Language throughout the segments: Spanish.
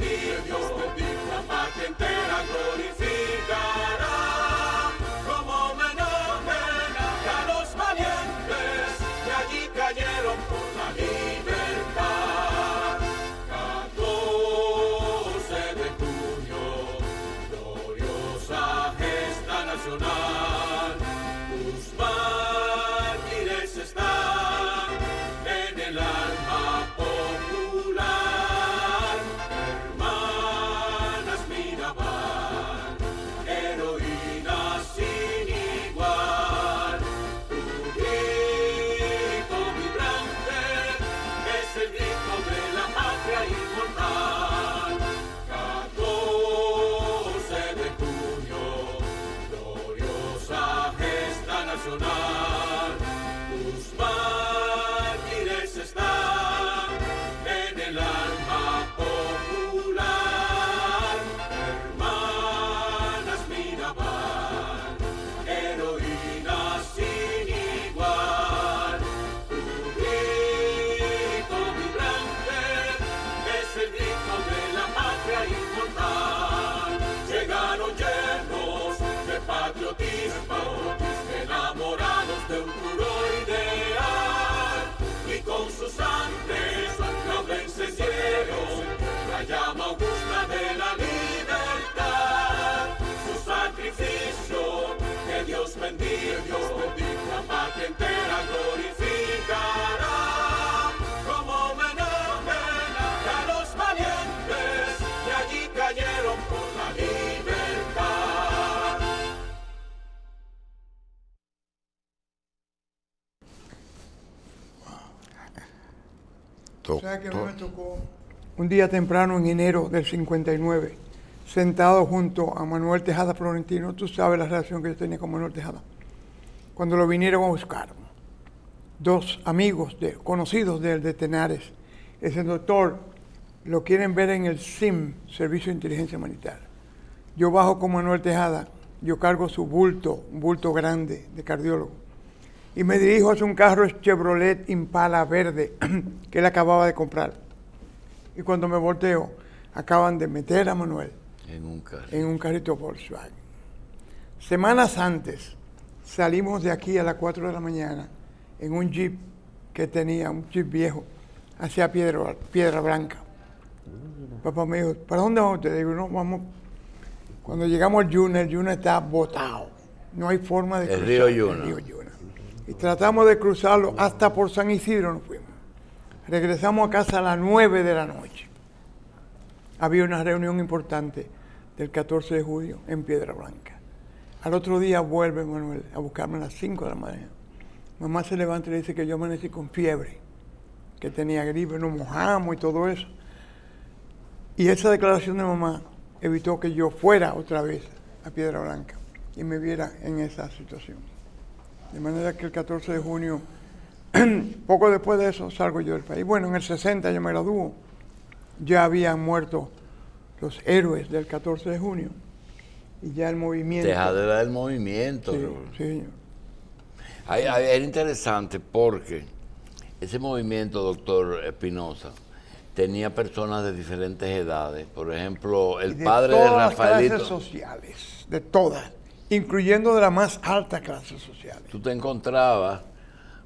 Dios bendiga a patria entera gloria. que un día temprano en enero del 59, sentado junto a Manuel Tejada Florentino. Tú sabes la relación que yo tenía con Manuel Tejada. Cuando lo vinieron a buscar, dos amigos de, conocidos de, de Tenares, ese doctor lo quieren ver en el SIM, Servicio de Inteligencia Humanitaria. Yo bajo con Manuel Tejada, yo cargo su bulto, un bulto grande de cardiólogo y me dirijo hacia un carro Chevrolet Impala verde que él acababa de comprar. Y cuando me volteo, acaban de meter a Manuel en un carrito, en un carrito Volkswagen. Semanas antes salimos de aquí a las 4 de la mañana en un jeep que tenía, un jeep viejo, hacia Piedra, Piedra Blanca. Papá me dijo, ¿para dónde vamos ustedes? Digo, no, vamos. Cuando llegamos al Yuna, el Yuna está botado. No hay forma de... cruzar, El río Yuna y tratamos de cruzarlo hasta por San Isidro nos fuimos. Regresamos a casa a las 9 de la noche. Había una reunión importante del 14 de julio en Piedra Blanca. Al otro día vuelve Manuel a buscarme a las 5 de la mañana. Mamá se levanta y le dice que yo amanecí con fiebre, que tenía gripe, nos mojamos y todo eso. Y esa declaración de mamá evitó que yo fuera otra vez a Piedra Blanca y me viera en esa situación. De manera que el 14 de junio, poco después de eso, salgo yo del país. Bueno, en el 60 yo me gradúo Ya habían muerto los héroes del 14 de junio. Y ya el movimiento. Tejadera del movimiento. Sí, señor. era interesante porque ese movimiento, doctor Espinosa, tenía personas de diferentes edades. Por ejemplo, el padre de todas Las clases sociales, de todas incluyendo de la más alta clase social. Tú te encontrabas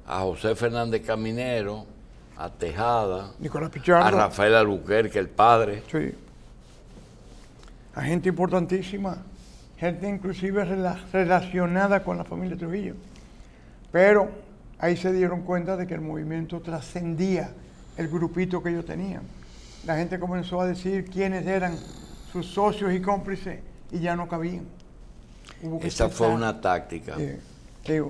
a José Fernández Caminero, a Tejada, a Rafael Albuquerque, el padre. Sí. A gente importantísima, gente inclusive relacionada con la familia Trujillo. Pero ahí se dieron cuenta de que el movimiento trascendía el grupito que ellos tenían. La gente comenzó a decir quiénes eran sus socios y cómplices y ya no cabían. Esa fue una táctica. Sí. de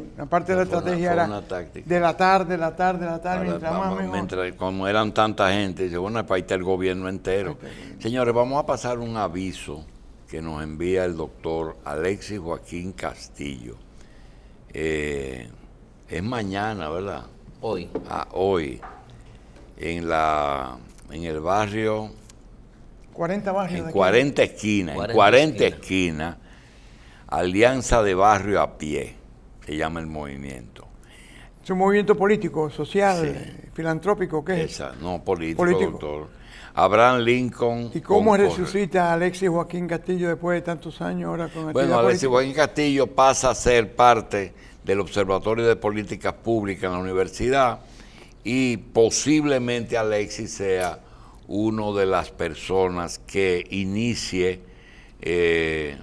la estrategia era de la tarde, de la tarde, de la tarde, mientras más como eran tanta gente, dice, bueno, para el gobierno entero. Señores, vamos a pasar un aviso que nos envía el doctor Alexis Joaquín Castillo. Eh, es mañana, ¿verdad? Hoy. Ah, hoy. En la en el barrio 40 barrios en 40 esquinas, en 40 esquinas Alianza de Barrio a Pie, se llama el movimiento. ¿Es un movimiento político, social, filantrópico? ¿Qué es? no, político, doctor. Abraham Lincoln. ¿Y cómo resucita Alexis Joaquín Castillo después de tantos años ahora con Bueno, Alexis Joaquín Castillo pasa a ser parte del Observatorio de Políticas Públicas en la universidad y posiblemente Alexis sea uno de las personas que inicie eh,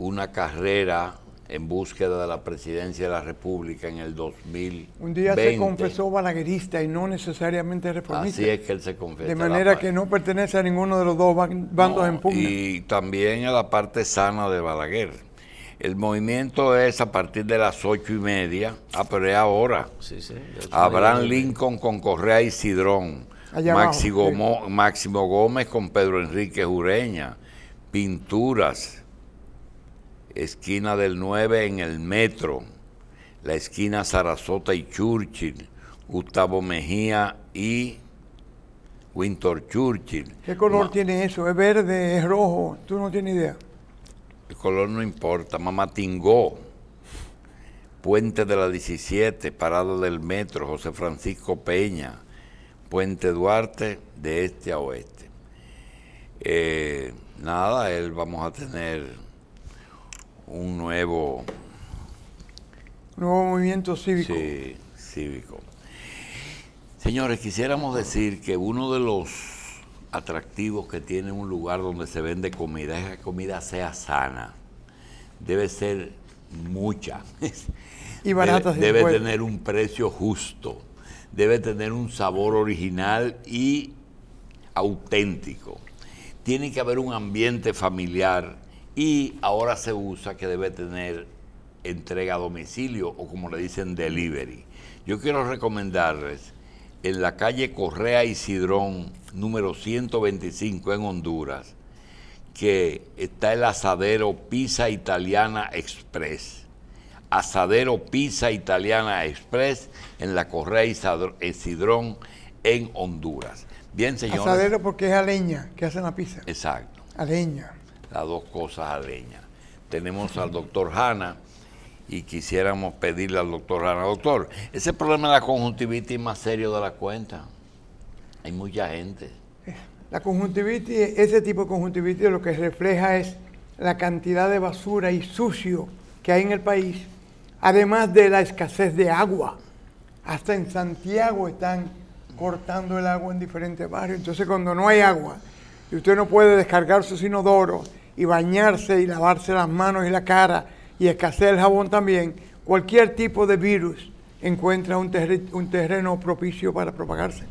una carrera en búsqueda de la presidencia de la República en el 2000. Un día se confesó balaguerista y no necesariamente reformista. Así es que él se confesó. De manera que no pertenece a ninguno de los dos bandos en pugna. Y también a la parte sana de Balaguer. El movimiento es a partir de las ocho y media, ah, pero es ahora. Sí, sí, Abraham Lincoln con Correa y Sidrón. Máximo Gómez con Pedro Enrique Jureña... Pinturas, esquina del 9 en el metro, la esquina Sarasota y Churchill, Gustavo Mejía y Winter Churchill. ¿Qué color tiene eso? ¿Es verde? ¿Es rojo? Tú no tienes idea. El color no importa. Mamá Tingó, Puente de la 17, Parada del Metro, José Francisco Peña, Puente Duarte, de este a oeste. Eh, nada, él vamos a tener un nuevo... Nuevo movimiento cívico. Sí, cívico. Señores, quisiéramos decir que uno de los atractivos que tiene un lugar donde se vende comida es que la comida sea sana. Debe ser mucha. Y barata. debe tener un precio justo. Debe tener un sabor original y auténtico. Tiene que haber un ambiente familiar y ahora se usa que debe tener entrega a domicilio o como le dicen delivery. Yo quiero recomendarles en la calle Correa y Cidrón, número 125 en Honduras, que está el asadero Pizza Italiana Express. Asadero Pizza Italiana Express en la Correa y Cidrón en Honduras. Bien, señores. Asadero porque es a leña que hacen la pizza. Exacto. A leña las dos cosas a leña. Tenemos al doctor Hanna y quisiéramos pedirle al doctor Hanna, doctor, ese problema de la conjuntivitis es más serio de la cuenta. Hay mucha gente. La conjuntivitis, ese tipo de conjuntivitis lo que refleja es la cantidad de basura y sucio que hay en el país, además de la escasez de agua. Hasta en Santiago están cortando el agua en diferentes barrios. Entonces cuando no hay agua y usted no puede descargar sus inodoros y bañarse y lavarse las manos y la cara y escasear el jabón también, cualquier tipo de virus encuentra un, terreno, un terreno propicio para propagarse.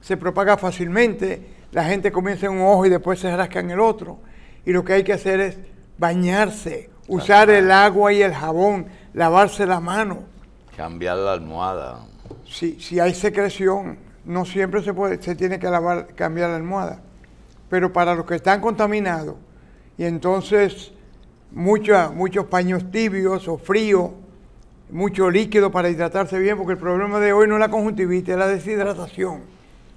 Se propaga fácilmente, la gente comienza en un ojo y después se rasca en el otro. Y lo que hay que hacer es bañarse, usar el agua y el jabón, lavarse la mano. Cambiar la almohada. Si, si hay secreción, no siempre se, puede, se tiene que lavar, cambiar la almohada. Pero para los que están contaminados, y entonces muchos paños tibios o frío, mucho líquido para hidratarse bien, porque el problema de hoy no es la conjuntivitis, es la deshidratación.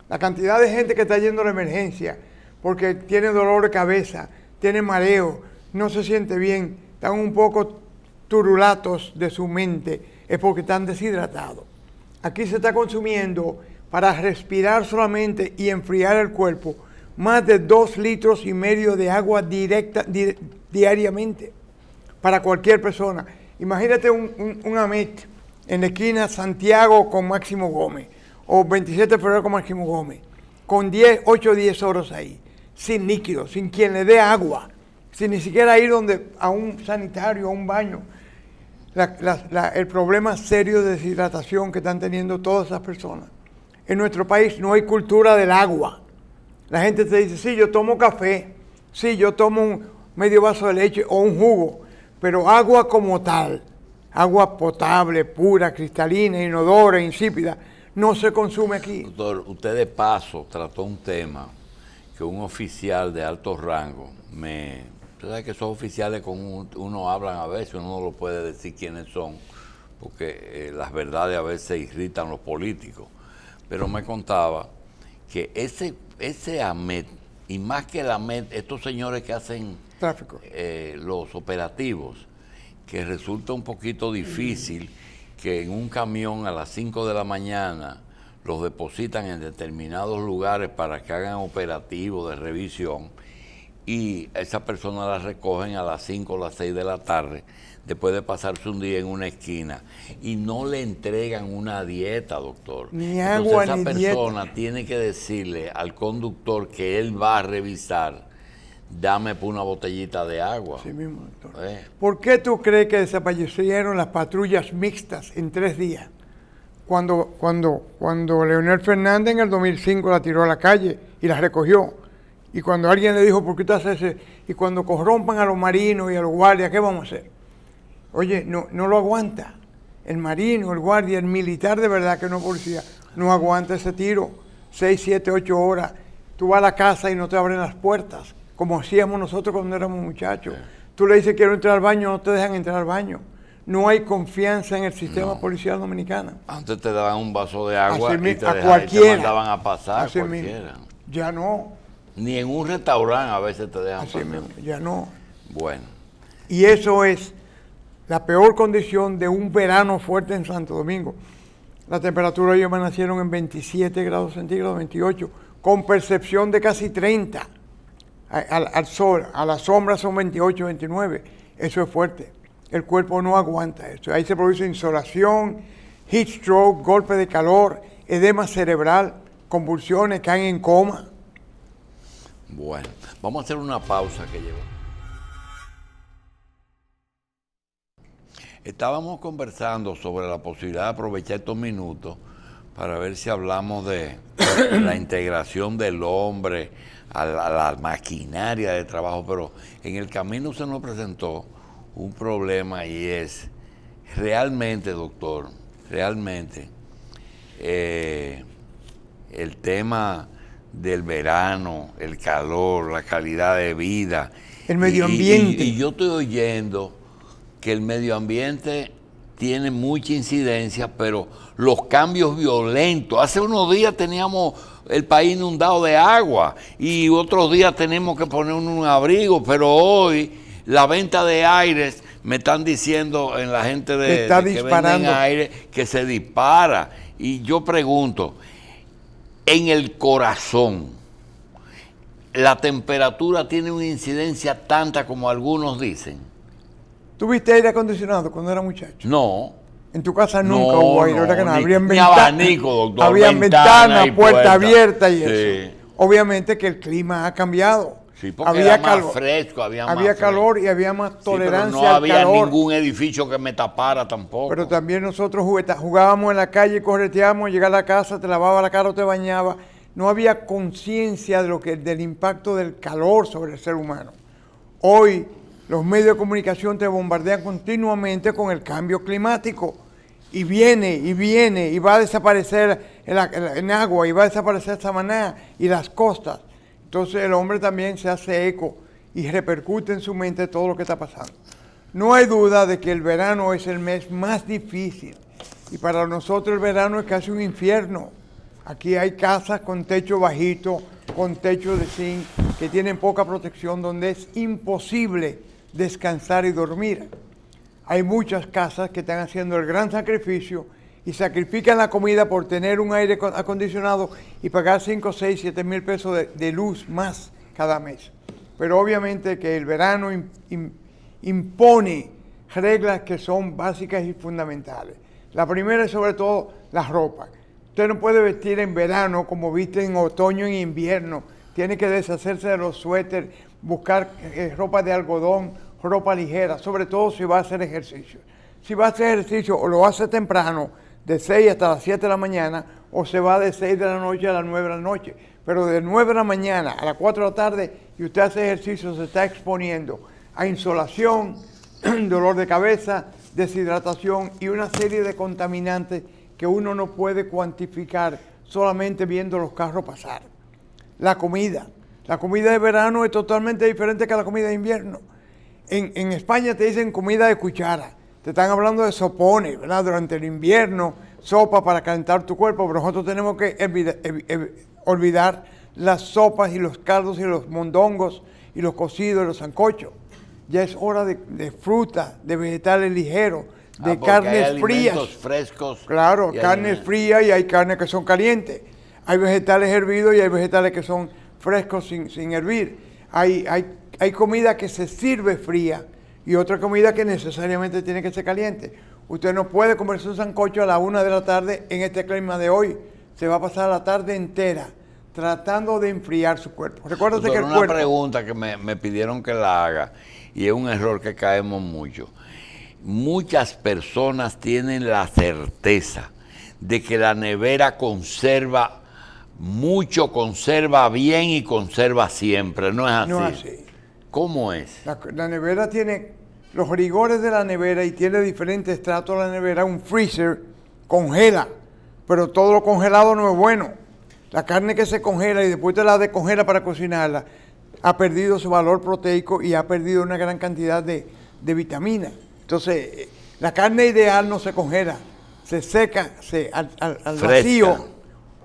La cantidad de gente que está yendo a la emergencia porque tiene dolor de cabeza, tiene mareo, no se siente bien, están un poco turulatos de su mente, es porque están deshidratados. Aquí se está consumiendo para respirar solamente y enfriar el cuerpo más de dos litros y medio de agua directa diariamente para cualquier persona. Imagínate un, un, en la esquina Santiago con Máximo Gómez o 27 de febrero con Máximo Gómez, con 10, 8 o 10 horas ahí, sin líquido, sin quien le dé agua, sin ni siquiera ir donde, a un sanitario, a un baño. el problema serio de deshidratación que están teniendo todas esas personas. En nuestro país no hay cultura del agua. La gente te dice, sí, yo tomo café, sí, yo tomo un medio vaso de leche o un jugo, pero agua como tal, agua potable, pura, cristalina, inodora, insípida, no se consume aquí. Doctor, usted de paso trató un tema que un oficial de alto rango me... Usted sabe que esos oficiales con uno hablan a veces, uno no lo puede decir quiénes son, porque eh, las verdades a veces irritan los políticos. Pero me contaba que ese, ese AMED, y más que el AMED, estos señores que hacen Tráfico. Eh, los operativos, que resulta un poquito difícil que en un camión a las 5 de la mañana los depositan en determinados lugares para que hagan operativos de revisión y esa persona la recogen a las 5 o las 6 de la tarde después de pasarse un día en una esquina y no le entregan una dieta, doctor. Ni Entonces esa persona tiene que decirle al conductor que él va a revisar, dame pues una botellita de agua. Sí mismo, doctor. ¿Eh? ¿Por qué tú crees que desaparecieron las patrullas mixtas en tres días? Cuando, cuando, cuando Leonel Fernández en el 2005 la tiró a la calle y la recogió. Y cuando alguien le dijo, ¿por qué te haces eso? Y cuando corrompan a los marinos y a los guardias, ¿qué vamos a hacer? Oye, no, no lo aguanta. El marino, el guardia, el militar de verdad que no policía, no aguanta ese tiro. Seis, siete, ocho horas. Tú vas a la casa y no te abren las puertas, como hacíamos nosotros cuando éramos muchachos. Tú le dices quiero entrar al baño, no te dejan entrar al baño no hay confianza en el sistema policial dominicano. Antes te daban un vaso de agua a cualquiera. a pasar cualquiera. Ya no. Ni en un restaurante a veces te dejan Ya no. Bueno. Y eso es la peor condición de un verano fuerte en Santo Domingo. La temperatura ellos nacieron en 27 grados centígrados, 28, con percepción de casi 30 al, al sol, a la sombra son 28, 29. Eso es fuerte. El cuerpo no aguanta eso. Ahí se produce insolación, heat stroke, golpe de calor, edema cerebral, convulsiones, caen en coma. Bueno, vamos a hacer una pausa que lleva. Estábamos conversando sobre la posibilidad de aprovechar estos minutos para ver si hablamos de la integración del hombre a la, maquinaria de trabajo, pero en el camino se nos presentó un problema y es realmente, doctor, realmente eh, el tema del verano, el calor, la calidad de vida. El medio ambiente. y yo estoy oyendo que el medio ambiente tiene mucha incidencia, pero los cambios violentos. Hace unos días teníamos el país inundado de agua y otros días tenemos que poner un abrigo, pero hoy la venta de aires me están diciendo en la gente de, que venden aire que se dispara. Y yo pregunto, en el corazón, la temperatura tiene una incidencia tanta como algunos dicen. ¿Tuviste aire acondicionado cuando era muchacho? No. En tu casa nunca hubo aire, acondicionado. abanico, doctor. Había ventanas, ventana, puerta, abierta y eso. Obviamente que el clima ha cambiado. Sí, porque había fresco, había, había calor y había más tolerancia. Sí, pero no había ningún edificio que me tapara tampoco. Pero también nosotros jugábamos en la calle, correteábamos, llegaba a la casa, te lavaba la cara o te bañaba. No había conciencia de del impacto del calor sobre el ser humano. Hoy los medios de comunicación te bombardean continuamente con el cambio climático. Y viene, y viene, y va a desaparecer en agua, y va a desaparecer Samaná y las costas. Entonces el hombre también se hace eco y repercute en su mente todo lo que está pasando. No hay duda de que el verano es el mes más difícil. Y para nosotros el verano es casi un infierno. Aquí hay casas con techo bajito, con techo de zinc, que tienen poca protección, donde es imposible descansar y dormir. Hay muchas casas que están haciendo el gran sacrificio y sacrifican la comida por tener un aire acondicionado y pagar 5, 6, 7 mil pesos de, luz más cada mes. Pero obviamente que el verano impone reglas que son básicas y fundamentales. La primera es sobre todo la ropa. Usted no puede vestir en verano como viste en otoño y invierno. Tiene que deshacerse de los suéteres, buscar eh, ropa de algodón, ropa ligera, sobre todo si va a hacer ejercicio. Si va a hacer ejercicio o lo hace temprano, de 6 hasta las 7 de la mañana, o se va de 6 de la noche a las 9 de la noche. Pero de 9 de la mañana a las 4 de la tarde y usted hace ejercicio, se está exponiendo a insolación, dolor de cabeza, deshidratación y una serie de contaminantes que uno no puede cuantificar solamente viendo los carros pasar. La comida, la comida de verano es totalmente diferente que la comida de invierno. En, España te dicen comida de cuchara. Te están hablando de sopones, ¿verdad? Durante el invierno, sopa para calentar tu cuerpo, pero nosotros tenemos que olvidar las sopas y los caldos y los mondongos y los cocidos y los zancochos. Ya es hora de, fruta, de vegetales ligeros, de ah, carnes frías. frescos. Claro, carnes fría frías y hay carnes que son calientes. Hay vegetales hervidos y hay vegetales que son fresco sin, hervir. Hay, hay, comida que se sirve fría y otra comida que necesariamente tiene que ser caliente. Usted no puede comerse un sancocho a la una de la tarde en este clima de hoy. Se va a pasar la tarde entera tratando de enfriar su cuerpo. Recuérdese que el una pregunta que me, me pidieron que la haga y es un error que caemos mucho. Muchas personas tienen la certeza de que la nevera conserva mucho conserva bien y conserva siempre, ¿no es así? No es ¿Cómo es? La, nevera tiene los rigores de la nevera y tiene diferentes estratos la nevera. Un freezer congela, pero todo lo congelado no es bueno. La carne que se congela y después te la descongela para cocinarla ha perdido su valor proteico y ha perdido una gran cantidad de, vitamina. vitaminas. Entonces, eh, la carne ideal no se congela, se seca, al, al vacío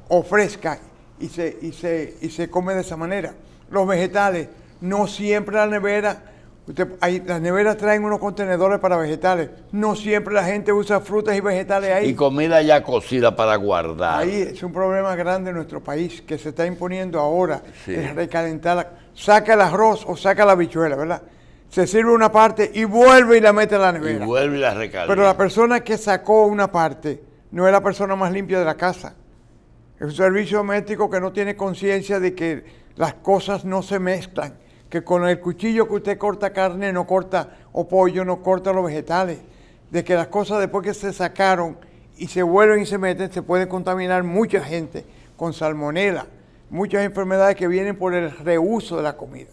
ofrezca y se, y se, y se come de esa manera. Los vegetales, no siempre la nevera, usted, hay, las neveras traen unos contenedores para vegetales, no siempre la gente usa frutas y vegetales ahí. Y comida ya cocida para guardar. Ahí es un problema grande en nuestro país que se está imponiendo ahora, es recalentar, saca el arroz o saca la bichuela, ¿verdad? se sirve una parte y vuelve y la mete a la nevera. vuelve y la Pero la persona que sacó una parte no es la persona más limpia de la casa. Es servicio doméstico que no tiene conciencia de que las cosas no se mezclan, que con el cuchillo que usted corta carne no corta o pollo, no corta los vegetales, de que las cosas después que se sacaron y se vuelven y se meten, se puede contaminar mucha gente con salmonela, muchas enfermedades que vienen por el reuso de la comida.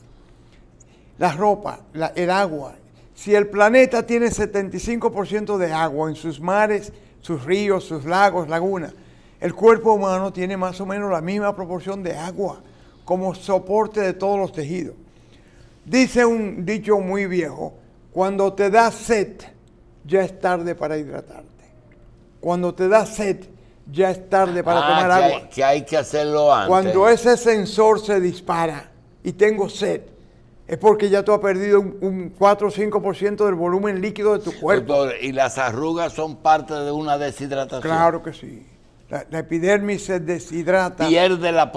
La ropa, el agua. Si el planeta tiene 75% de agua en sus mares, sus ríos, sus lagos, lagunas, el cuerpo humano tiene más o menos la misma proporción de agua como soporte de todos los tejidos. Dice un dicho muy viejo, cuando te da sed, ya es tarde para hidratarte. Cuando te da sed, ya es tarde para ah, tomar agua. que hay que hacerlo antes. Cuando ese sensor se dispara y tengo sed, es porque ya tú has perdido un, 4 o 5% del volumen líquido de tu cuerpo. y las arrugas son parte de una deshidratación. Claro que sí. La, epidermis se deshidrata. Pierde la,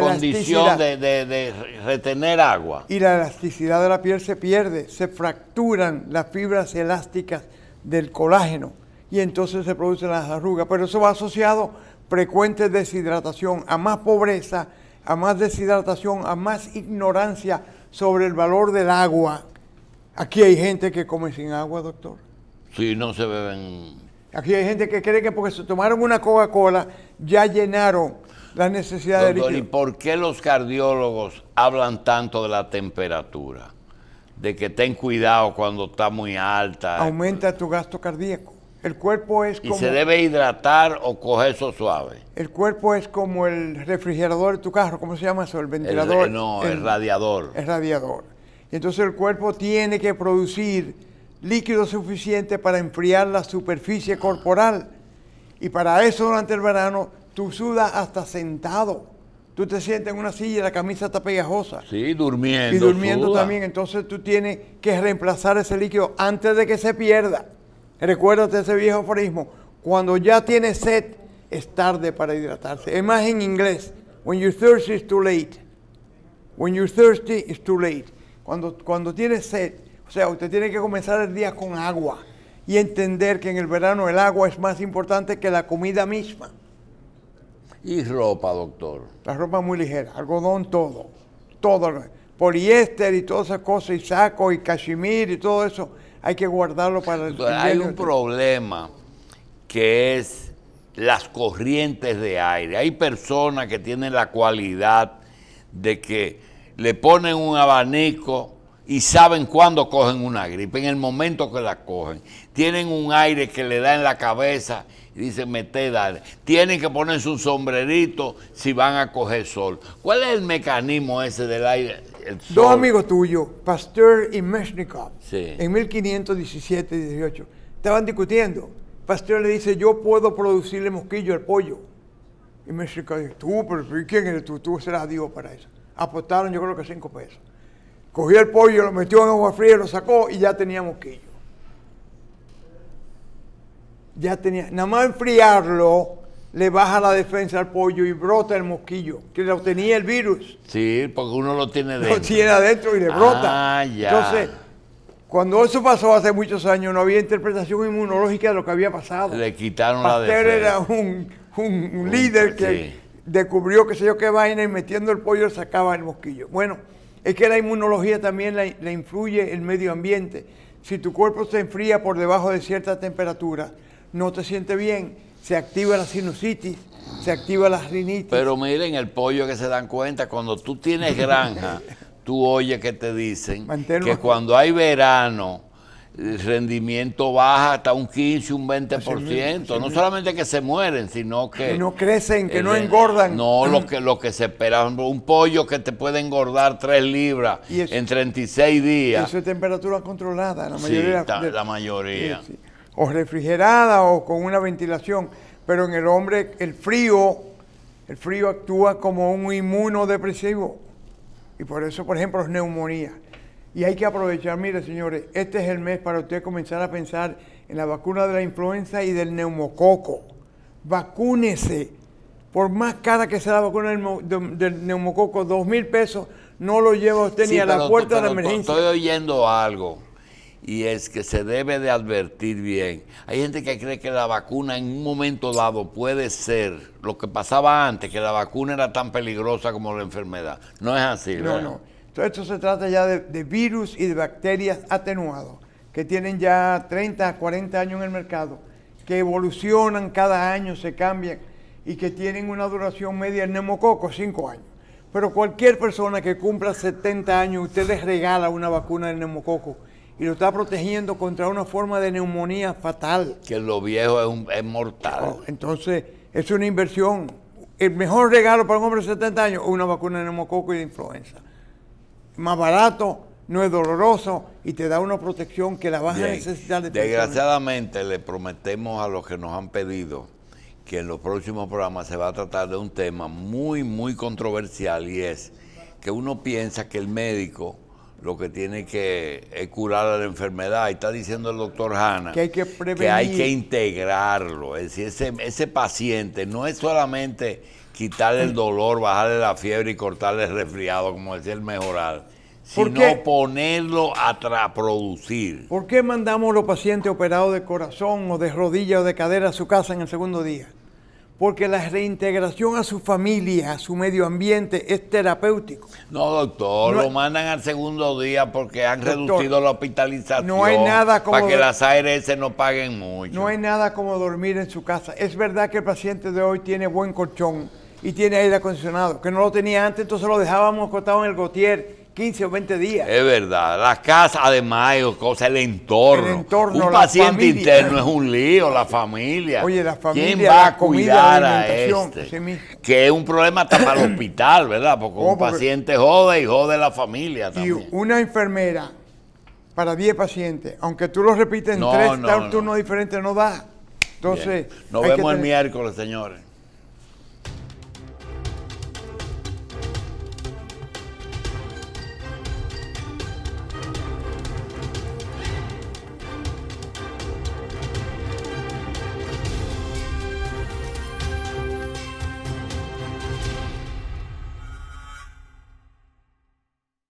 condición de, retener agua. Y la elasticidad de la piel se pierde, se fracturan las fibras elásticas del colágeno y entonces se producen las arrugas. Pero eso va asociado frecuente deshidratación, a más pobreza, a más deshidratación, a más ignorancia sobre el valor del agua. Aquí hay gente que come sin agua, doctor. Sí, no se beben Aquí hay gente que cree que porque se tomaron una Coca-Cola ya llenaron la necesidad de líquido. ¿Y por qué los cardiólogos hablan tanto de la temperatura? De que ten cuidado cuando está muy alta. Aumenta tu gasto cardíaco. El cuerpo es como... ¿Y se debe hidratar o coger eso suave? El cuerpo es como el refrigerador de tu carro. ¿Cómo se llama eso? El ventilador. no, el, el radiador. El radiador. Entonces el cuerpo tiene que producir líquido suficiente para enfriar la superficie corporal. Y para eso durante el verano tú sudas hasta sentado. Tú te sientes en una silla y la camisa está pegajosa. Sí, durmiendo. Y durmiendo también. Entonces tú tienes que reemplazar ese líquido antes de que se pierda. Recuérdate ese viejo aforismo. Cuando ya tienes sed, es tarde para hidratarse. Es más en inglés. When you're thirsty, it's too late. When you're thirsty, it's too late. Cuando, cuando tienes sed, o sea, usted tiene que comenzar el día con agua y entender que en el verano el agua es más importante que la comida misma. Y ropa, doctor. La ropa muy ligera, algodón todo, todo, poliéster y todas esas cosas, y saco y cachemir y todo eso, hay que guardarlo para el Hay un problema que es las corrientes de aire. Hay personas que tienen la cualidad de que le ponen un abanico y saben cuándo cogen una gripe, en el momento que la cogen. Tienen un aire que le da en la cabeza y dicen, mete, él. Tienen que ponerse un sombrerito si van a coger sol. ¿Cuál es el mecanismo ese del aire? Dos amigos tuyos, Pasteur y Meshnikov, en 1517 y 18, estaban discutiendo. Pasteur le dice, yo puedo producirle mosquillo al pollo. Y Meshnikov dice, tú, pero ¿quién eres tú? Tú serás Dios para eso. Apostaron yo creo que cinco pesos. Cogió el pollo, lo metió en agua fría, lo sacó y ya tenía mosquillo. Ya tenía, nada más enfriarlo, le baja la defensa al pollo y brota el mosquillo, que lo tenía el virus. Sí, porque uno lo tiene dentro. Lo tiene adentro y le brota. Ah, ya. Entonces, cuando eso pasó hace muchos años, no había interpretación inmunológica de lo que había pasado. Le quitaron la defensa. era un, líder que descubrió que sé yo qué vaina y metiendo el pollo sacaba el mosquillo. Bueno, es que la inmunología también la, influye el medio ambiente. Si tu cuerpo se enfría por debajo de cierta temperatura, no te siente bien, se activa la sinusitis, se activa la rinitis. Pero miren el pollo que se dan cuenta, cuando tú tienes granja, tú oyes que te dicen que cuando hay verano rendimiento baja hasta un 15, un 20%. no solamente que se mueren, sino que... Que no crecen, que no engordan. No, lo que, lo que se espera, un pollo que te puede engordar 3 libras en 36 días. Eso es temperatura controlada, la mayoría. Sí, la mayoría. O refrigerada o con una ventilación. Pero en el hombre el frío, el frío actúa como un inmunodepresivo. Y por eso, por ejemplo, es neumonía. Y hay que aprovechar, mire señores, este es el mes para usted comenzar a pensar en la vacuna de la influenza y del neumococo. Vacúnese. Por más cara que sea la vacuna del neumococo, dos mil pesos, no lo lleva usted ni a la puerta de la emergencia. Estoy oyendo algo y es que se debe de advertir bien. Hay gente que cree que la vacuna en un momento dado puede ser lo que pasaba antes, que la vacuna era tan peligrosa como la enfermedad. No es así, no. Entonces, esto se trata ya de, virus y de bacterias atenuados, que tienen ya 30 40 años en el mercado, que evolucionan cada año, se cambian y que tienen una duración media en neumococo, 5 años. Pero cualquier persona que cumpla 70 años, usted les regala una vacuna de neumococo y lo está protegiendo contra una forma de neumonía fatal. Que lo viejo es, mortal. Oh, entonces, es una inversión. El mejor regalo para un hombre de 70 años es una vacuna de neumococo y de influenza más barato, no es doloroso y te da una protección que la vas a necesitar de Desgraciadamente le prometemos a los que nos han pedido que en los próximos programas se va a tratar de un tema muy, muy controversial y es que uno piensa que el médico lo que tiene que es curar a la enfermedad. Y está diciendo el doctor Hanna que hay que, prevenir. que, hay que integrarlo. Es decir, ese, ese paciente no es solamente quitarle el dolor, bajarle la fiebre y cortarle el resfriado, como decía el mejorar, sino ponerlo a producir. ¿Por qué mandamos a los pacientes operados de corazón o de rodilla o de cadera a su casa en el segundo día? Porque la reintegración a su familia, a su medio ambiente, es terapéutico. No, doctor, lo mandan al segundo día porque han reducido la hospitalización. No hay nada como. Para que las ARS no paguen mucho. No hay nada como dormir en su casa. Es verdad que el paciente de hoy tiene buen colchón, y tiene aire acondicionado, que no lo tenía antes, entonces lo dejábamos acostado en el gotier 15 o 20 días. Es verdad, la casa además, cosa, el entorno. El un paciente interno es un lío, la familia. Oye, la familia. ¿Quién va a cuidar a este? que es un problema hasta para el hospital, ¿verdad? Porque oh, un paciente jode y jode la familia también. Y una enfermera para 10 pacientes, aunque tú lo repites en tres no, turnos no. diferentes, no da. Entonces. Nos vemos el miércoles, señores.